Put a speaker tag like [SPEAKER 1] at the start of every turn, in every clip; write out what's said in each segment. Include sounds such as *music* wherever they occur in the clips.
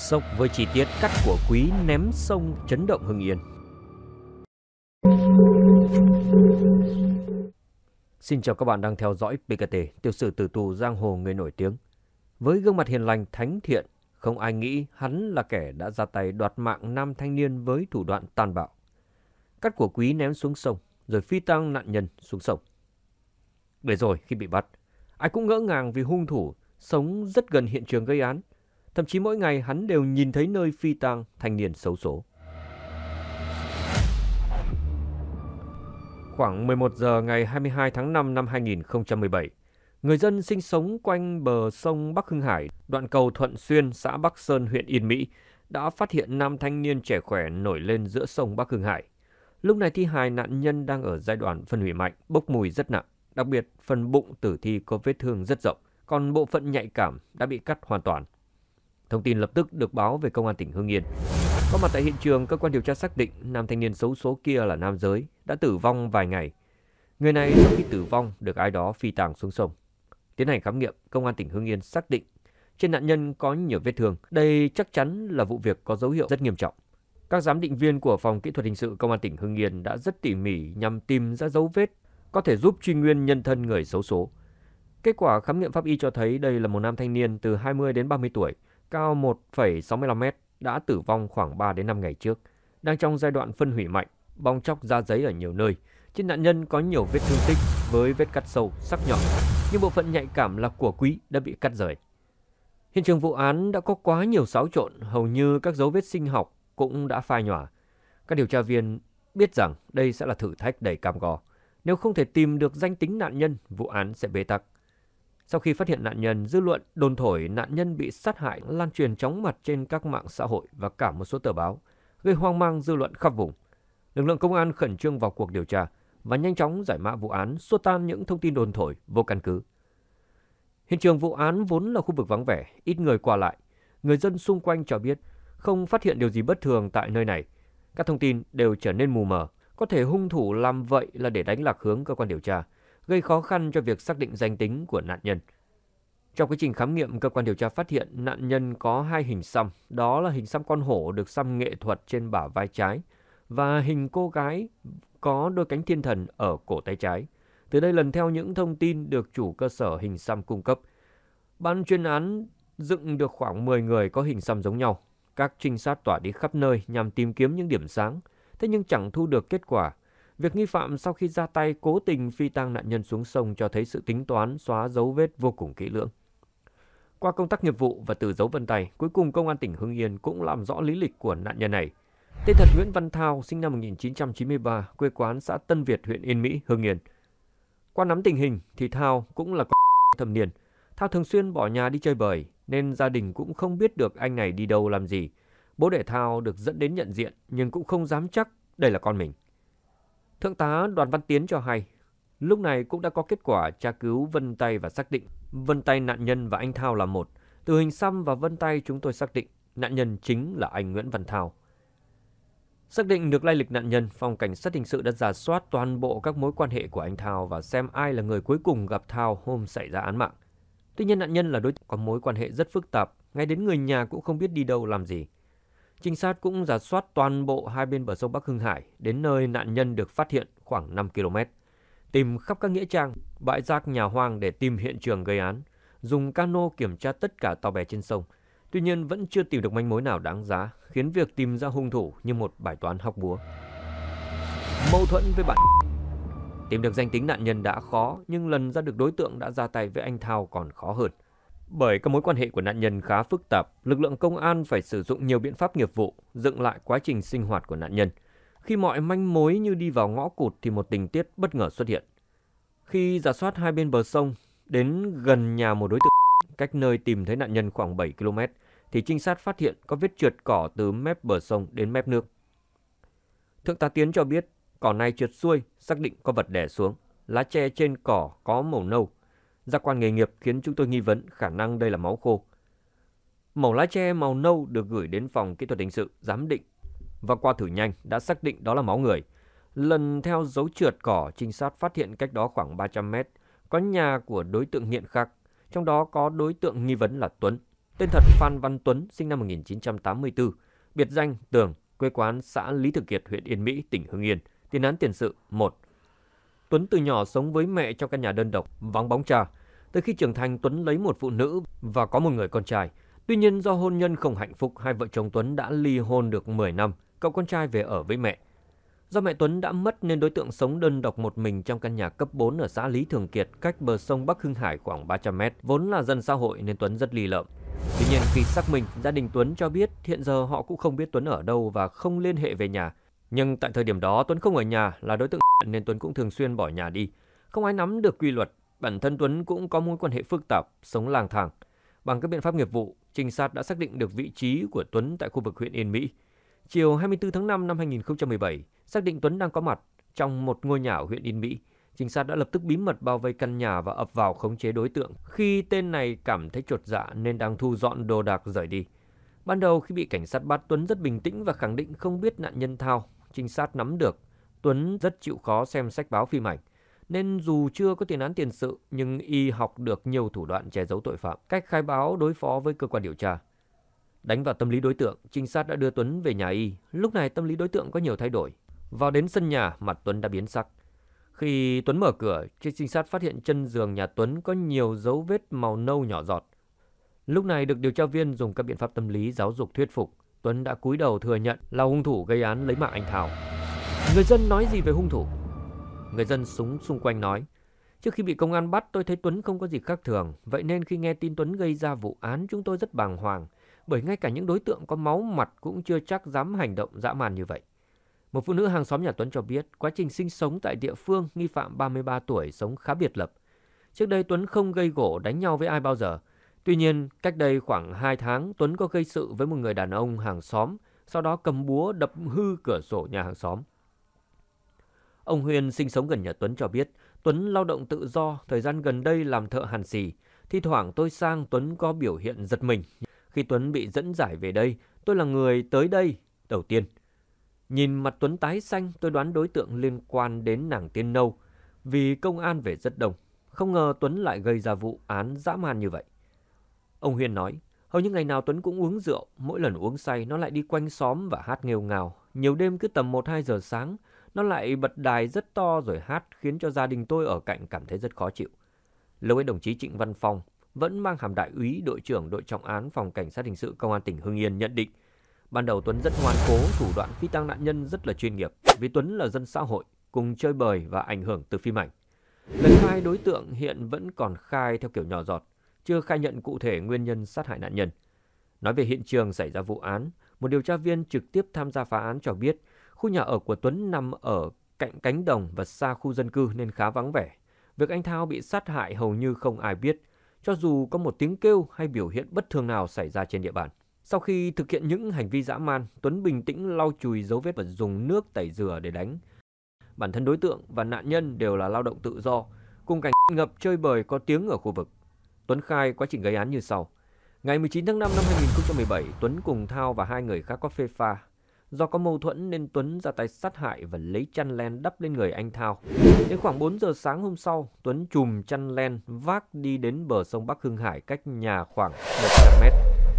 [SPEAKER 1] Sốc với chi tiết cắt của quý ném sông chấn động Hưng Yên. Xin chào các bạn đang theo dõi PKT, tiểu sử tử tù giang hồ người nổi tiếng. Với gương mặt hiền lành thánh thiện, không ai nghĩ hắn là kẻ đã ra tay đoạt mạng nam thanh niên với thủ đoạn tàn bạo. Cắt của quý ném xuống sông, rồi phi tăng nạn nhân xuống sông. Để rồi, khi bị bắt, ai cũng ngỡ ngàng vì hung thủ sống rất gần hiện trường gây án, Thậm chí mỗi ngày hắn đều nhìn thấy nơi phi tang thanh niên xấu số. Khoảng 11 giờ ngày 22 tháng 5 năm 2017, người dân sinh sống quanh bờ sông Bắc Hưng Hải, đoạn cầu Thuận Xuyên, xã Bắc Sơn, huyện Yên Mỹ, đã phát hiện nam thanh niên trẻ khỏe nổi lên giữa sông Bắc Hưng Hải. Lúc này thi hài nạn nhân đang ở giai đoạn phân hủy mạnh, bốc mùi rất nặng. Đặc biệt, phần bụng tử thi có vết thương rất rộng, còn bộ phận nhạy cảm đã bị cắt hoàn toàn. Thông tin lập tức được báo về công an tỉnh Hưng Yên. Có mặt tại hiện trường, cơ quan điều tra xác định nam thanh niên xấu số kia là nam giới, đã tử vong vài ngày. Người này sau khi tử vong được ai đó phi tàng xuống sông. Tiến hành khám nghiệm, công an tỉnh Hưng Yên xác định trên nạn nhân có nhiều vết thương. Đây chắc chắn là vụ việc có dấu hiệu rất nghiêm trọng. Các giám định viên của phòng kỹ thuật hình sự công an tỉnh Hưng Yên đã rất tỉ mỉ nhằm tìm ra dấu vết có thể giúp truy nguyên nhân thân người xấu số. Kết quả khám nghiệm pháp y cho thấy đây là một nam thanh niên từ 20 đến 30 tuổi, cao 1,65m đã tử vong khoảng 3 đến 5 ngày trước, đang trong giai đoạn phân hủy mạnh, bong chóc da giấy ở nhiều nơi. Trên nạn nhân có nhiều vết thương tích với vết cắt sâu, sắc nhọn, nhưng bộ phận nhạy cảm là của quý đã bị cắt rời. Hiện trường vụ án đã có quá nhiều xáo trộn, hầu như các dấu vết sinh học cũng đã phai nhòa. Các điều tra viên biết rằng đây sẽ là thử thách đầy cam go. Nếu không thể tìm được danh tính nạn nhân, vụ án sẽ bế tắc. Sau khi phát hiện nạn nhân, dư luận đồn thổi nạn nhân bị sát hại lan truyền chóng mặt trên các mạng xã hội và cả một số tờ báo, gây hoang mang dư luận khắp vùng. Lực lượng công an khẩn trương vào cuộc điều tra và nhanh chóng giải mã vụ án, xua tan những thông tin đồn thổi vô căn cứ. Hiện trường vụ án vốn là khu vực vắng vẻ, ít người qua lại. Người dân xung quanh cho biết không phát hiện điều gì bất thường tại nơi này. Các thông tin đều trở nên mù mờ, có thể hung thủ làm vậy là để đánh lạc hướng cơ quan điều tra gây khó khăn cho việc xác định danh tính của nạn nhân. Trong quá trình khám nghiệm, cơ quan điều tra phát hiện nạn nhân có hai hình xăm, đó là hình xăm con hổ được xăm nghệ thuật trên bả vai trái và hình cô gái có đôi cánh thiên thần ở cổ tay trái. Từ đây lần theo những thông tin được chủ cơ sở hình xăm cung cấp, ban chuyên án dựng được khoảng 10 người có hình xăm giống nhau. Các trinh sát tỏa đi khắp nơi nhằm tìm kiếm những điểm sáng, thế nhưng chẳng thu được kết quả Việc nghi phạm sau khi ra tay cố tình phi tang nạn nhân xuống sông cho thấy sự tính toán xóa dấu vết vô cùng kỹ lưỡng. Qua công tác nghiệp vụ và từ dấu vân tay, cuối cùng công an tỉnh Hưng Yên cũng làm rõ lý lịch của nạn nhân này. Tên thật Nguyễn Văn Thao, sinh năm 1993, quê quán xã Tân Việt, huyện Yên Mỹ, Hưng Yên. Qua nắm tình hình thì Thao cũng là con *laughs* thâm niên. Thao thường xuyên bỏ nhà đi chơi bời nên gia đình cũng không biết được anh này đi đâu làm gì. Bố đẻ Thao được dẫn đến nhận diện nhưng cũng không dám chắc đây là con mình. Thượng tá Đoàn Văn Tiến cho hay, lúc này cũng đã có kết quả tra cứu vân tay và xác định vân tay nạn nhân và anh Thao là một. Từ hình xăm và vân tay chúng tôi xác định nạn nhân chính là anh Nguyễn Văn Thao. Xác định được lai lịch nạn nhân, phòng cảnh sát hình sự đã giả soát toàn bộ các mối quan hệ của anh Thao và xem ai là người cuối cùng gặp Thao hôm xảy ra án mạng. Tuy nhiên nạn nhân là đối tượng có mối quan hệ rất phức tạp, ngay đến người nhà cũng không biết đi đâu làm gì. Trinh sát cũng giả soát toàn bộ hai bên bờ sông Bắc Hưng Hải đến nơi nạn nhân được phát hiện khoảng 5 km. Tìm khắp các nghĩa trang, bãi rác nhà hoang để tìm hiện trường gây án, dùng cano kiểm tra tất cả tàu bè trên sông. Tuy nhiên vẫn chưa tìm được manh mối nào đáng giá, khiến việc tìm ra hung thủ như một bài toán học búa. Mâu thuẫn với bạn Tìm được danh tính nạn nhân đã khó, nhưng lần ra được đối tượng đã ra tay với anh Thao còn khó hơn. Bởi các mối quan hệ của nạn nhân khá phức tạp, lực lượng công an phải sử dụng nhiều biện pháp nghiệp vụ, dựng lại quá trình sinh hoạt của nạn nhân. Khi mọi manh mối như đi vào ngõ cụt thì một tình tiết bất ngờ xuất hiện. Khi giả soát hai bên bờ sông, đến gần nhà một đối tượng cách nơi tìm thấy nạn nhân khoảng 7 km, thì trinh sát phát hiện có vết trượt cỏ từ mép bờ sông đến mép nước. Thượng tá Tiến cho biết, cỏ này trượt xuôi, xác định có vật đè xuống. Lá tre trên cỏ có màu nâu, Giác quan nghề nghiệp khiến chúng tôi nghi vấn khả năng đây là máu khô. Mẩu lá tre màu nâu được gửi đến phòng kỹ thuật hình sự giám định và qua thử nhanh đã xác định đó là máu người. Lần theo dấu trượt cỏ, trinh sát phát hiện cách đó khoảng 300 mét có nhà của đối tượng hiện khác, trong đó có đối tượng nghi vấn là Tuấn. Tên thật Phan Văn Tuấn, sinh năm 1984, biệt danh Tường, quê quán xã Lý Thực Kiệt, huyện Yên Mỹ, tỉnh Hưng Yên, tiền án tiền sự 1, Tuấn từ nhỏ sống với mẹ trong căn nhà đơn độc, vắng bóng cha. Tới khi trưởng thành, Tuấn lấy một phụ nữ và có một người con trai. Tuy nhiên do hôn nhân không hạnh phúc, hai vợ chồng Tuấn đã ly hôn được 10 năm, cậu con trai về ở với mẹ. Do mẹ Tuấn đã mất nên đối tượng sống đơn độc một mình trong căn nhà cấp 4 ở xã Lý Thường Kiệt, cách bờ sông Bắc Hưng Hải khoảng 300 mét. Vốn là dân xã hội nên Tuấn rất lì lợm. Tuy nhiên khi xác minh, gia đình Tuấn cho biết hiện giờ họ cũng không biết Tuấn ở đâu và không liên hệ về nhà. Nhưng tại thời điểm đó Tuấn không ở nhà là đối tượng *laughs* nên Tuấn cũng thường xuyên bỏ nhà đi. Không ai nắm được quy luật, bản thân Tuấn cũng có mối quan hệ phức tạp, sống lang thang. Bằng các biện pháp nghiệp vụ, trinh sát đã xác định được vị trí của Tuấn tại khu vực huyện Yên Mỹ. Chiều 24 tháng 5 năm 2017, xác định Tuấn đang có mặt trong một ngôi nhà ở huyện Yên Mỹ. Trinh sát đã lập tức bí mật bao vây căn nhà và ập vào khống chế đối tượng khi tên này cảm thấy chột dạ nên đang thu dọn đồ đạc rời đi. Ban đầu khi bị cảnh sát bắt Tuấn rất bình tĩnh và khẳng định không biết nạn nhân Thao trinh sát nắm được, Tuấn rất chịu khó xem sách báo phim ảnh. Nên dù chưa có tiền án tiền sự, nhưng y học được nhiều thủ đoạn che giấu tội phạm, cách khai báo đối phó với cơ quan điều tra. Đánh vào tâm lý đối tượng, trinh sát đã đưa Tuấn về nhà y. Lúc này tâm lý đối tượng có nhiều thay đổi. Vào đến sân nhà, mặt Tuấn đã biến sắc. Khi Tuấn mở cửa, trinh sát phát hiện chân giường nhà Tuấn có nhiều dấu vết màu nâu nhỏ giọt. Lúc này được điều tra viên dùng các biện pháp tâm lý giáo dục thuyết phục. Tuấn đã cúi đầu thừa nhận là hung thủ gây án lấy mạng anh Thảo. Người dân nói gì về hung thủ? Người dân súng xung quanh nói, trước khi bị công an bắt tôi thấy Tuấn không có gì khác thường, vậy nên khi nghe tin Tuấn gây ra vụ án chúng tôi rất bàng hoàng, bởi ngay cả những đối tượng có máu mặt cũng chưa chắc dám hành động dã man như vậy. Một phụ nữ hàng xóm nhà Tuấn cho biết, quá trình sinh sống tại địa phương, nghi phạm 33 tuổi sống khá biệt lập. Trước đây Tuấn không gây gỗ đánh nhau với ai bao giờ, Tuy nhiên, cách đây khoảng 2 tháng, Tuấn có gây sự với một người đàn ông hàng xóm, sau đó cầm búa đập hư cửa sổ nhà hàng xóm. Ông Huyền sinh sống gần nhà Tuấn cho biết, Tuấn lao động tự do, thời gian gần đây làm thợ hàn xì. Thi thoảng tôi sang Tuấn có biểu hiện giật mình. Khi Tuấn bị dẫn giải về đây, tôi là người tới đây đầu tiên. Nhìn mặt Tuấn tái xanh, tôi đoán đối tượng liên quan đến nàng tiên nâu, vì công an về rất đông. Không ngờ Tuấn lại gây ra vụ án dã man như vậy. Ông Huyên nói, hầu như ngày nào Tuấn cũng uống rượu, mỗi lần uống say nó lại đi quanh xóm và hát nghêu ngào. Nhiều đêm cứ tầm 1-2 giờ sáng, nó lại bật đài rất to rồi hát khiến cho gia đình tôi ở cạnh cảm thấy rất khó chịu. Lâu ấy đồng chí Trịnh Văn Phong vẫn mang hàm đại úy đội trưởng đội trọng án phòng cảnh sát hình sự công an tỉnh Hưng Yên nhận định. Ban đầu Tuấn rất ngoan cố, thủ đoạn phi tăng nạn nhân rất là chuyên nghiệp, vì Tuấn là dân xã hội, cùng chơi bời và ảnh hưởng từ phim ảnh. Lần khai đối tượng hiện vẫn còn khai theo kiểu nhỏ giọt, chưa khai nhận cụ thể nguyên nhân sát hại nạn nhân. Nói về hiện trường xảy ra vụ án, một điều tra viên trực tiếp tham gia phá án cho biết, khu nhà ở của Tuấn nằm ở cạnh cánh đồng và xa khu dân cư nên khá vắng vẻ. Việc anh Thao bị sát hại hầu như không ai biết, cho dù có một tiếng kêu hay biểu hiện bất thường nào xảy ra trên địa bàn. Sau khi thực hiện những hành vi dã man, Tuấn bình tĩnh lau chùi dấu vết và dùng nước tẩy rửa để đánh. Bản thân đối tượng và nạn nhân đều là lao động tự do, cùng cảnh ngập chơi bời có tiếng ở khu vực. Tuấn khai quá trình gây án như sau. Ngày 19 tháng 5 năm 2017, Tuấn cùng Thao và hai người khác có phê pha. Do có mâu thuẫn nên Tuấn ra tay sát hại và lấy chăn len đắp lên người anh Thao. Đến khoảng 4 giờ sáng hôm sau, Tuấn chùm chăn len vác đi đến bờ sông Bắc Hưng Hải cách nhà khoảng 100 mét.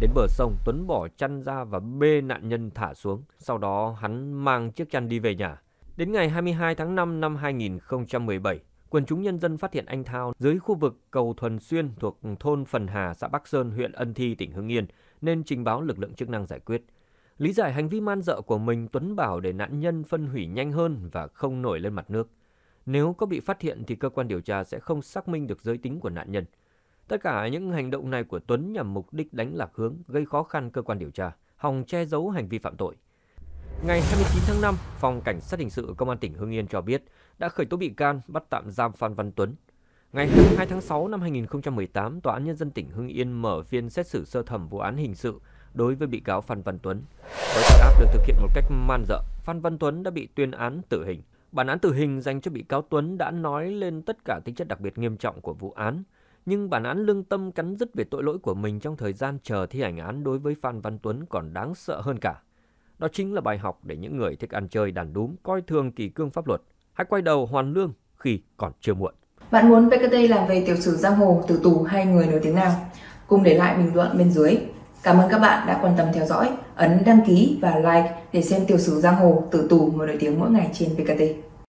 [SPEAKER 1] Đến bờ sông, Tuấn bỏ chăn ra và bê nạn nhân thả xuống. Sau đó hắn mang chiếc chăn đi về nhà. Đến ngày 22 tháng 5 năm 2017, quần chúng nhân dân phát hiện anh Thao dưới khu vực cầu Thuần Xuyên thuộc thôn Phần Hà, xã Bắc Sơn, huyện Ân Thi, tỉnh Hưng Yên, nên trình báo lực lượng chức năng giải quyết. Lý giải hành vi man dợ của mình, Tuấn bảo để nạn nhân phân hủy nhanh hơn và không nổi lên mặt nước. Nếu có bị phát hiện thì cơ quan điều tra sẽ không xác minh được giới tính của nạn nhân. Tất cả những hành động này của Tuấn nhằm mục đích đánh lạc hướng, gây khó khăn cơ quan điều tra, hòng che giấu hành vi phạm tội. Ngày 29 tháng 5, Phòng Cảnh sát Hình sự Công an tỉnh Hưng Yên cho biết, đã khởi tố bị can, bắt tạm giam Phan Văn Tuấn. Ngày 22 tháng 6 năm 2018, Tòa án Nhân dân tỉnh Hưng Yên mở phiên xét xử sơ thẩm vụ án hình sự đối với bị cáo Phan Văn Tuấn. Với tội ác được thực hiện một cách man dợ, Phan Văn Tuấn đã bị tuyên án tử hình. Bản án tử hình dành cho bị cáo Tuấn đã nói lên tất cả tính chất đặc biệt nghiêm trọng của vụ án, nhưng bản án lương tâm cắn dứt về tội lỗi của mình trong thời gian chờ thi hành án đối với Phan Văn Tuấn còn đáng sợ hơn cả. Đó chính là bài học để những người thích ăn chơi đàn đúm coi thường kỳ cương pháp luật – hãy quay đầu hoàn lương khi còn chưa muộn. Bạn muốn PKT làm về tiểu sử giang hồ, tử tù hay người nổi tiếng nào? Cùng để lại bình luận bên dưới. Cảm ơn các bạn đã quan tâm theo dõi, ấn đăng ký và like để xem tiểu sử giang hồ, tử tù, người nổi tiếng mỗi ngày trên PKT.